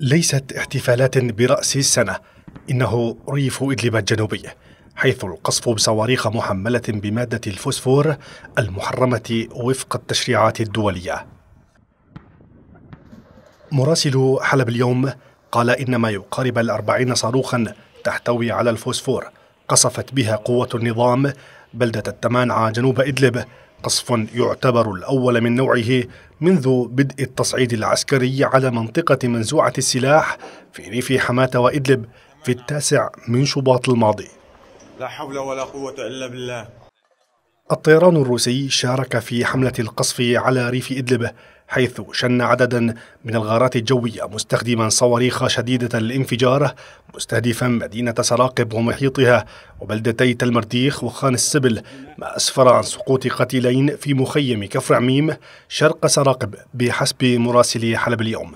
ليست احتفالات برأس السنة إنه ريف إدلب الجنوبي حيث القصف بصواريخ محملة بمادة الفوسفور المحرمة وفق التشريعات الدولية مراسل حلب اليوم قال إن ما يقارب الأربعين صاروخا تحتوي على الفوسفور قصفت بها قوة النظام بلدة التمانعة جنوب إدلب قصف يعتبر الأول من نوعه منذ بدء التصعيد العسكري على منطقة منزوعة السلاح في ريف حماة وإدلب في التاسع من شباط الماضي لا حول ولا قوة إلا بالله الطيران الروسي شارك في حملة القصف على ريف إدلب حيث شن عددا من الغارات الجوية مستخدما صواريخ شديدة الانفجار مستهدفا مدينة سراقب ومحيطها وبلدتي تلمرديخ وخان السبل ما أسفر عن سقوط قتيلين في مخيم كفر عميم شرق سراقب بحسب مراسلي حلب اليوم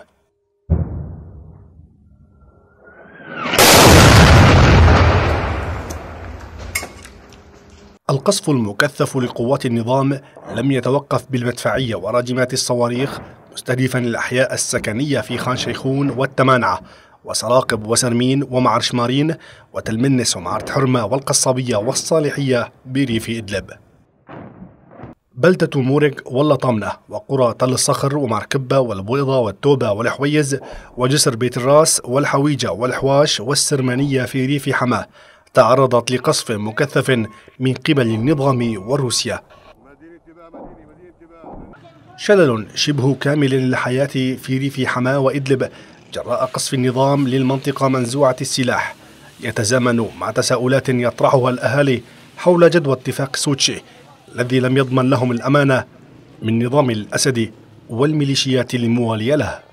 القصف المكثف لقوات النظام لم يتوقف بالمدفعية وراجمات الصواريخ مستهدفا الأحياء السكنية في خان شيخون والتمانعة وسراقب وسرمين ومعرش مارين وتلمنس ومعرة حرمة والقصابية والصالحية بريف إدلب بلدة مورك واللطامنة وقرى تل الصخر ومعركبة والبويضة والتوبة والحويز وجسر بيت الراس والحويجة والحواش والسرمانية في ريف حماه تعرضت لقصف مكثف من قبل النظام وروسيا شلل شبه كامل للحياة في ريف حماة وإدلب جراء قصف النظام للمنطقة منزوعة السلاح يتزامن مع تساؤلات يطرحها الأهالي حول جدوى اتفاق سوتشي الذي لم يضمن لهم الأمانة من نظام الأسد والميليشيات الموالية له